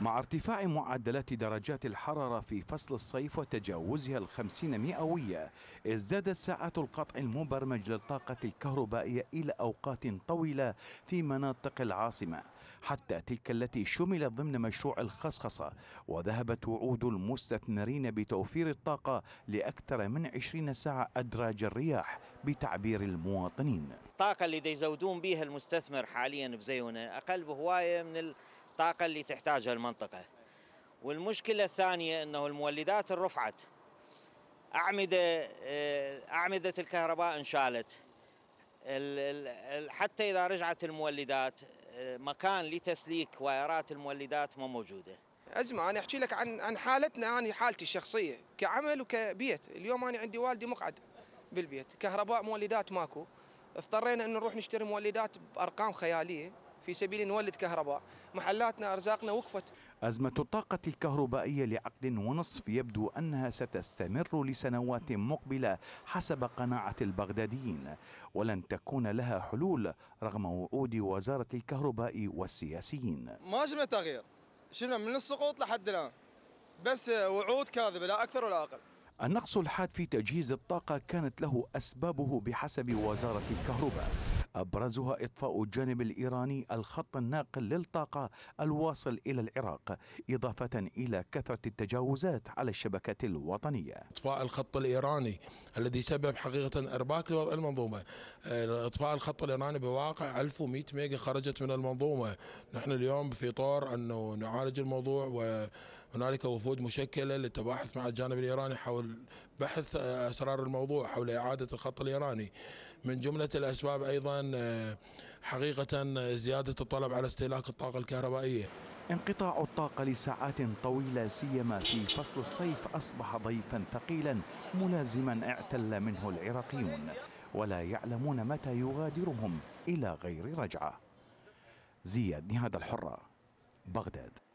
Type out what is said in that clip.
مع ارتفاع معدلات درجات الحرارة في فصل الصيف وتجاوزها الخمسين مئوية ازدادت ساعات القطع المبرمج للطاقة الكهربائية إلى أوقات طويلة في مناطق العاصمة حتى تلك التي شملت ضمن مشروع الخصخصة وذهبت وعود المستثمرين بتوفير الطاقة لأكثر من 20 ساعة أدراج الرياح بتعبير المواطنين الطاقة اللي يزودون بها المستثمر حاليا بزيونة أقل بهواية من ال... الطاقة اللي تحتاجها المنطقة والمشكلة الثانية أنه المولدات رفعت أعمدة آه، أعمدة الكهرباء انشالت حتى إذا رجعت المولدات آه، مكان لتسليك وايرات المولدات ما موجوده. ازمه انا احكي لك عن عن حالتنا انا حالتي الشخصيه كعمل وكبيت، اليوم انا عندي والدي مقعد بالبيت، كهرباء مولدات ماكو، اضطرينا انه نروح نشتري مولدات بارقام خياليه في سبيل نولد كهرباء محلاتنا أرزاقنا وقفت أزمة الطاقة الكهربائية لعقد ونصف يبدو أنها ستستمر لسنوات مقبلة حسب قناعة البغداديين ولن تكون لها حلول رغم وعود وزارة الكهرباء والسياسيين ما شفنا تغيير شفنا من السقوط لحد الآن بس وعود كاذبة لا أكثر ولا أقل النقص الحاد في تجهيز الطاقة كانت له أسبابه بحسب وزارة الكهرباء أبرزها إطفاء الجانب الإيراني الخط الناقل للطاقة الواصل إلى العراق إضافة إلى كثرة التجاوزات على الشبكة الوطنية إطفاء الخط الإيراني الذي سبب حقيقة إرباك لوضع المنظومة آه، إطفاء الخط الإيراني بواقع 1100 ميجا خرجت من المنظومة نحن اليوم في طور أنه نعالج الموضوع و هنالك وفود مشكله للتباحث مع الجانب الايراني حول بحث آه، اسرار الموضوع حول اعاده الخط الايراني من جمله الاسباب ايضا آه، حقيقه آه، زياده الطلب على استهلاك الطاقه الكهربائيه انقطاع الطاقة لساعات طويلة سيما في فصل الصيف أصبح ضيفا ثقيلا ملازما اعتل منه العراقيون ولا يعلمون متى يغادرهم إلى غير رجعة زياد نهاد الحرة بغداد